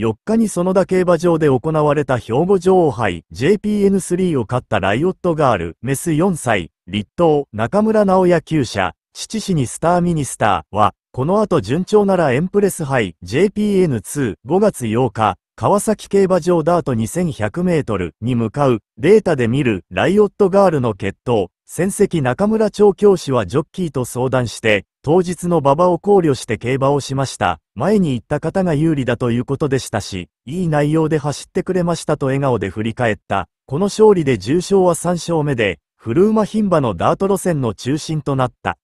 4日に園田競馬場で行われた兵庫女王杯 JPN3 を勝ったライオットガール、メス4歳、立東、中村直也厩舎、父市にスターミニスターは、この後順調ならエンプレス杯 JPN25 月8日、川崎競馬場ダート2100メートルに向かう、データで見るライオットガールの決闘、戦績中村調教師はジョッキーと相談して、当日の馬場を考慮して競馬をしました。前に行った方が有利だということでしたし、いい内容で走ってくれましたと笑顔で振り返った。この勝利で重賞は3勝目で、古馬牝馬のダート路線の中心となった。